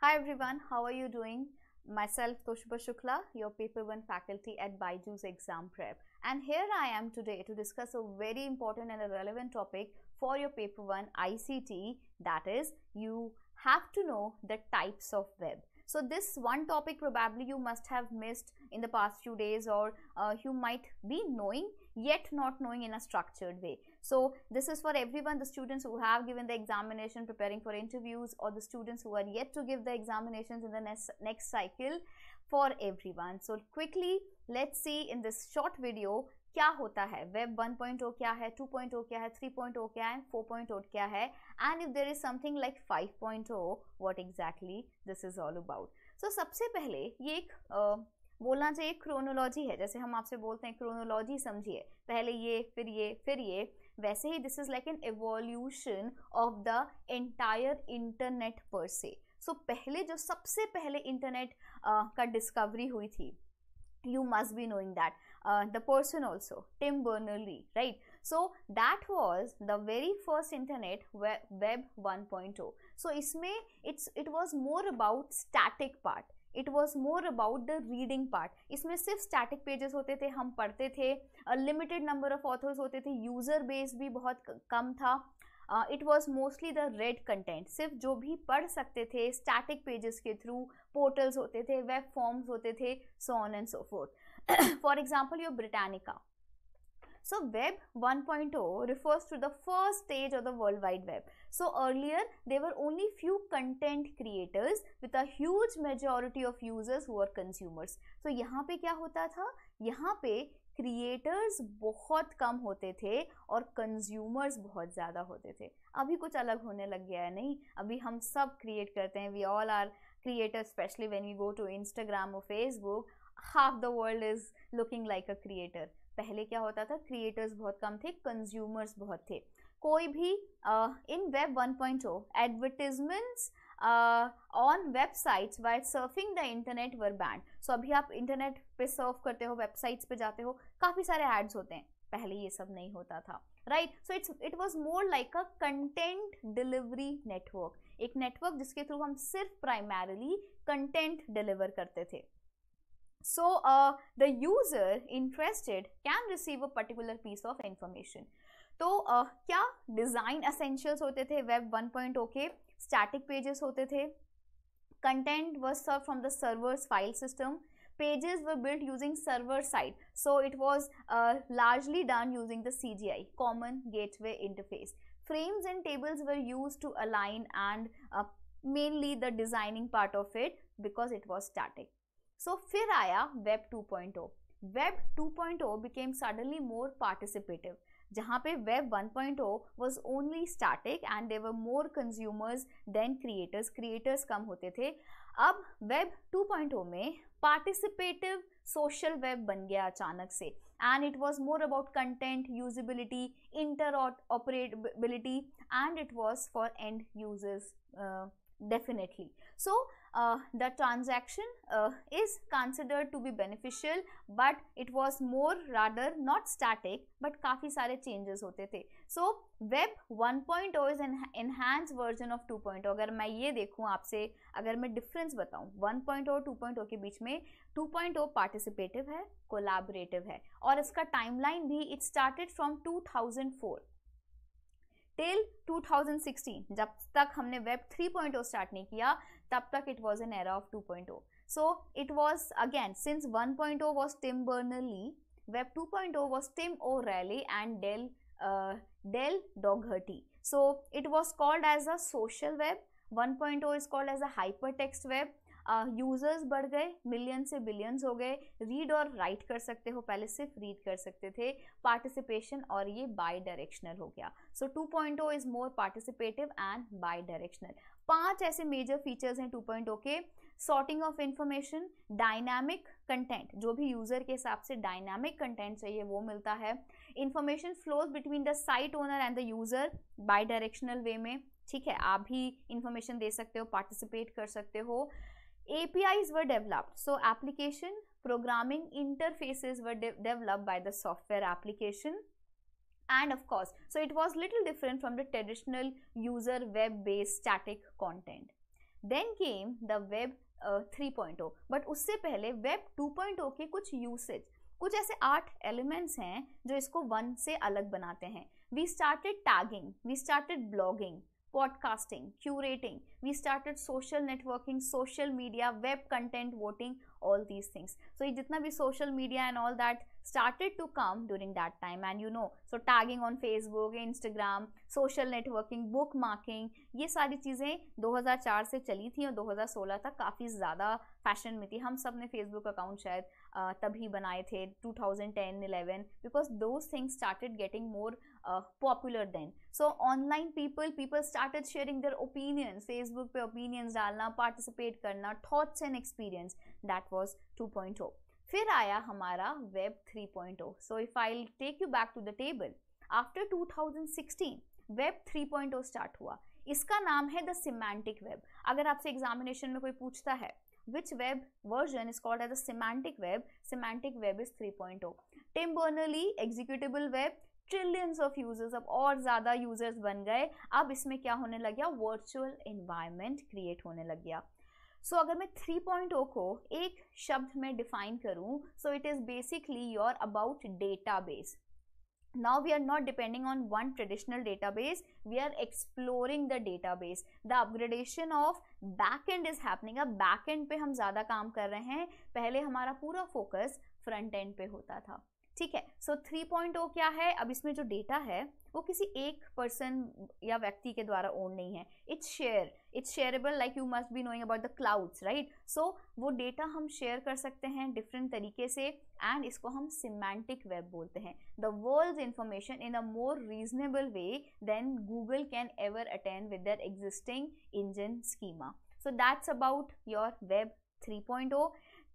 Hi everyone, how are you doing? Myself Toshiba Shukla, your paper 1 faculty at Baiju's exam prep. And here I am today to discuss a very important and a relevant topic for your paper 1 ICT that is you have to know the types of web so this one topic probably you must have missed in the past few days or uh, you might be knowing yet not knowing in a structured way so this is for everyone the students who have given the examination preparing for interviews or the students who are yet to give the examinations in the next next cycle for everyone so quickly let's see in this short video क्या होता है web 1.0 क्या है 2.0 क्या है 3.0 क्या है 4.0 क्या है and if there is something like 5.0 what exactly this is all about so सबसे पहले ये एक बोलना चाहिए क्रोनोलॉजी है जैसे हम आपसे बोलते हैं क्रोनोलॉजी समझिए पहले ये फिर ये फिर ये वैसे ही this is like an evolution of the entire internet पर से सो पहले जो सबसे पहले इंटरनेट uh, का डिस्कवरी हुई थी you must be knowing that uh, the person also tim berners-lee right so that was the very first internet web, web 1.0 so isme it's it was more about static part it was more about the reading part इसमें सिर्फ static pages होते थे हम पढ़ते थे limited number of authors होते थे user base भी बहुत कम था it was mostly the read content सिर्फ जो भी पढ़ सकते थे स्टैटिक पेजेस के थ्रू पोर्टल्स होते थे वेब फॉर्म्स होते थे so on and so forth for example your Britannica so web one point O refers to the first stage of the world wide web so earlier there were only few content creators with a huge majority of users who consumers so यहाँ पे क्या होता था यहाँ पे creators बहुत कम होते थे और कंज्यूमर्स बहुत ज़्यादा होते थे अभी कुछ अलग होने लग गया है नहीं अभी हम सब क्रिएट करते हैं we all are creators specially when you go to Instagram और Facebook half the world is looking like a creator पहले क्या होता था क्रिएटर्स बहुत कम थे कंज्यूमर्स बहुत थे कोई भी in web one point O advertisements uh, on websites while surfing the internet were banned. So अभी आप internet पे surf करते हो websites पे जाते हो काफ़ी सारे ads होते हैं पहले ये सब नहीं होता था right so it's it was more like a content delivery network एक नेटवर्क जिसके थ्रू हम सिर्फ प्राइमरली कंटेंट डिलीवर करते थे so uh, the user interested can receive a particular piece of information तो so, uh, क्या डिज़ाइन असेंशियल्स होते थे वेब 1.0 के Static pages होते थे Content was served from the server's file system. pages were built using server side so it was uh, largely done using the CGI common gateway interface frames and tables were used to align and uh, mainly the designing part of it because it was static so fir web 2.0 web 2.0 became suddenly more participative जहाँ पे web 1.0 was only starting and there were more consumers than creators creators कम होते थे अब web 2.0 में participative social web बन गया अचानक से and it was more about content usability interoperability and it was for end users definitely. So, uh, the transaction uh, is considered to be beneficial but it was more rather not static but kafi sare changes hote the So, web 1.0 is an enhanced version of 2.0 अगर मैं ये देखूँ आपसे agar main difference batau 1.0 और 2.0 ke beech mein 2.0 participative hai collaborative hai aur iska timeline bhi it started from 2004 till 2016 जब तक हमने web 3.0 start नहीं किया तब तक it was an era of 2.0 so it was again since 1.0 was Tim Berners-Lee web 2.0 was Tim O'Reilly and Dale Dale Dougherty so it was called as a social web 1.0 is called as a hypertext web users बढ़ गए million से billions हो गए read और right कर सकते हो पहले सिर्फ रीड कर सकते थे पार्टिसिपेशन और ये बाई डायरेक्शनल हो गया so two point is more participative and bidirectional पांच ऐसे मेजर फीचर्स हैं टू पॉइंट oh के sorting of information dynamic content जो भी यूजर के हिसाब से डायनामिक कंटेंट चाहिए वो मिलता है information flows between the site owner and the user bidirectional way में ठीक है आप भी इंफॉर्मेशन दे सकते हो पार्टिसिपेट कर सकते हो APIs were developed. So application programming interfaces were de developed by the software application and of course, so it was little different from the traditional user web-based static content. Then came the web uh, 3.0 but उससे पहले web 2.0 के कुछ usage कुछ ऐसे आठ elements हैं जो इसको वन से अलग बनाते हैं we started tagging we started blogging podcasting, curating. We started social networking, social media, web content, voting, all these things. So jitna bhi social media and all that started to come during that time and you know so tagging on Facebook, Instagram, social networking, bookmarking ye sari cheeze 2004 se chali thi aur 2016 tak kafi zyada fashion mein thi hum sab ne facebook account shayad तभी बनाए थे 2010 11 because those things started getting more uh, popular then so online people people started sharing their opinions facebook पे opinions डालना participate करना thoughts and experience that was 2.0 फिर आया हमारा web 3.0 so if I take you back to the table after 2016 web 3.0 start हुआ इसका नाम है द सिमेंटिक वेब अगर आपसे एग्जामिनेशन में कोई पूछता है which web version is called as a semantic web. Semantic web is 3.0. Tim Berners-Lee executable web trillions of users ab aur zyada users ban gaye ab isme kya hone lag gaya virtual environment create hone lag gaya so so, अगर मैं 3.0 को एक शब्द में define करूं so it is basically your about database now we are not depending on one traditional database we are exploring the database the upgradation of backend is happening अब backend pe hum zyada kaam kar rahe hain pehle hamara pura focus front end pe hota tha ठीक है so three point ओ क्या है अब इसमें जो data है वो किसी एक पर्सन या व्यक्ति के द्वारा ओन नहीं है it's share it's shareable like you must be knowing about the clouds right so वो डेटा हम शेयर कर सकते हैं डिफरेंट तरीके से एंड इसको हम सिमेंटिक वेब बोलते हैं the world information in a more reasonable way than Google can ever attend with their existing engine schema so that's about your web three point O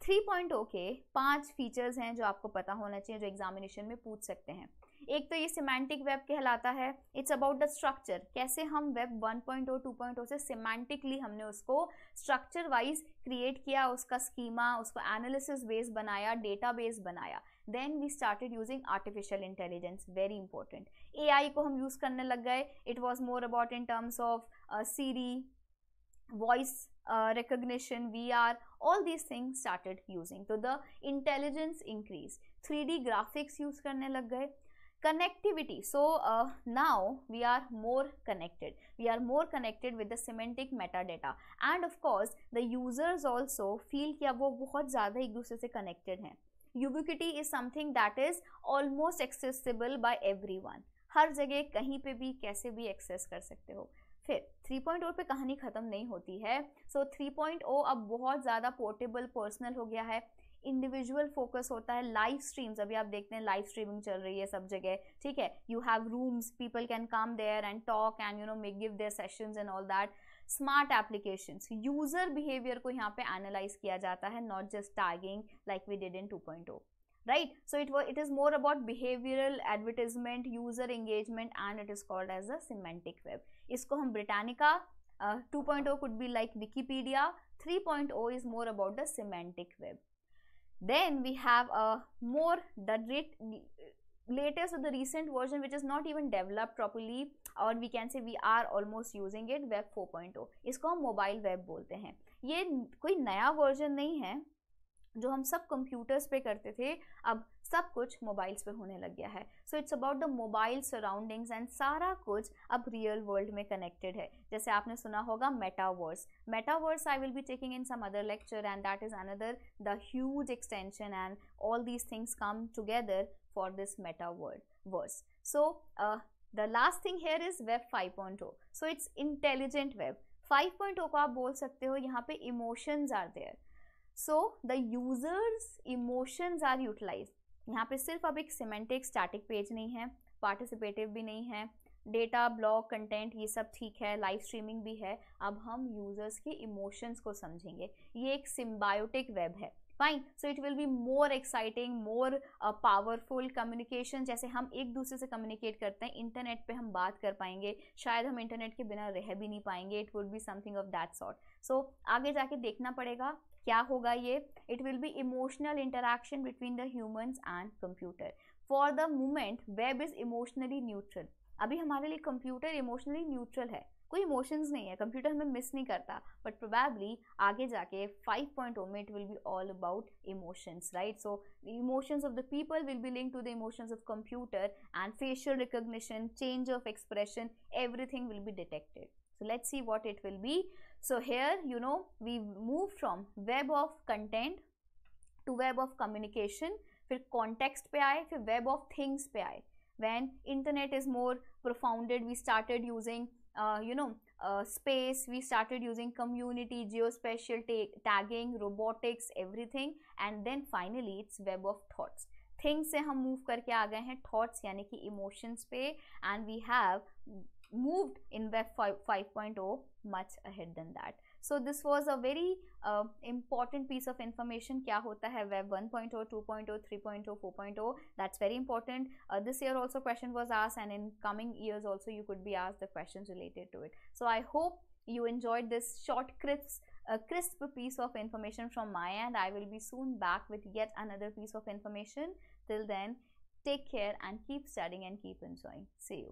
three point O के पाँच features हैं जो आपको पता होना चाहिए जो एग्जामिनेशन में पूछ सकते हैं एक तो ये सिमेंटिक वेब कहलाता है इट्स अबाउट द स्ट्रक्चर कैसे हम वेब 1.0 2.0 से सिमेंटिकली हमने उसको स्ट्रक्चर वाइज क्रिएट किया उसका स्कीमा उसको एनालिसिस बेस बनाया डेटा बेस बनाया then we started using artificial intelligence very important A को हम यूज़ करने लग गए it was more about in terms of Siri voice recognition we are all these thing started using to the intelligence increase three D graphics use करने लग गए connectivity so now we are more connected we are more connected with the semantic metadata and of course the users also feel किया वो बहुत ज़्यादा एक दूसरे से कनेक्टेड हैं ubiquity is something that is almost accessible by everyone हर जगह कहीं पर भी कैसे भी एक्सेस कर सकते हो फिर 3.0 पे कहानी ख़त्म नहीं होती है सो so, 3.0 अब बहुत ज़्यादा पोर्टेबल पर्सनल हो गया है इंडिविजुअल फोकस होता है लाइव स्ट्रीम्स अभी आप देखते हैं लाइव स्ट्रीमिंग चल रही है सब जगह ठीक है you have rooms people can come there and talk and you know may give their session and all that smart application user behaviour को यहाँ पे एनालाइज किया जाता है not just tagging like we did in O right so it it is more about behavioral advertisement user engagement and it is called as a semantic web isko hum britannica uh, 2.0 could be like wikipedia 3.0 is more about the semantic web then we have a more the rate latest or the recent version which is not even developed properly or we can say we are almost using it web 4.0 isko hum mobile web bolte hain ye koi naya version nahi hai जो हम सब computers पे करते थे अब सब कुछ mobiles पे होने लग गया है so it's about the mobile surroundings and सारा कुछ अब रियल वर्ल्ड में कनेक्टेड है जैसे आपने सुना होगा metaverse metaverse I will be taking in some other lecture and that is another the huge extension and all these things come together for this metaverse so the last thing here is web O so it's intelligent web five point O को आप बोल सकते हो यहाँ पे emotions are there so the users emotions are utilise यहाँ पे सिर्फ अब एक सीमेंटिक स्टैटिक पेज नहीं है पार्टिसिपेटिव भी नहीं है डेटा ब्लॉग कंटेंट ये सब ठीक है लाइव स्ट्रीमिंग भी है अब हम यूज़र्स के इमोशंस को समझेंगे ये एक सिम्बायोटिक वेब है fine so it will be more exciting more powerful communication जैसे हम एक दूसरे से कम्युनिकेट करते हैं इंटरनेट पे हम बात कर पाएंगे शायद हम इंटरनेट के बिना रह भी नहीं पाएंगे it would be something of that sort so आगे जाके देखना पड़ेगा क्या होगा ये it will be emotional interaction between the humans and computer for the moment web is emotionally neutral अभी हमारे लिए कंप्यूटर इमोशनली न्यूट्रल है कोई इमोशंस नहीं है कंप्यूटर हमें मिस नहीं करता बट प्रोबेबली आगे जाके फाइव पॉइंट ओ में it will be all about emotions right so emotions of the people will be link to the emotions of computer and facial recognition change of expression everything will be detected so let's see what it will be so here you know we move from web of content to web of communication फिर context पे आए फिर web of things पे आए when internet is more propounded we started using Uh, you know uh, space we started using community geospatial tagging robotics everything and then finally it's web of thoughts things se hum move karke aa hain thoughts yani ki emotions pe and we have moved in web 5.0 much ahead than that so this was a very uh, important piece of information kya hota hai web 1.0 2.0 3.0 4.0 that's very important uh, this year also question was asked and in coming years also you could be asked the questions related to it so i hope you enjoyed this short crisp uh, crisp piece of information from my end i will be soon back with yet another piece of information till then take care and keep studying and keep enjoying see you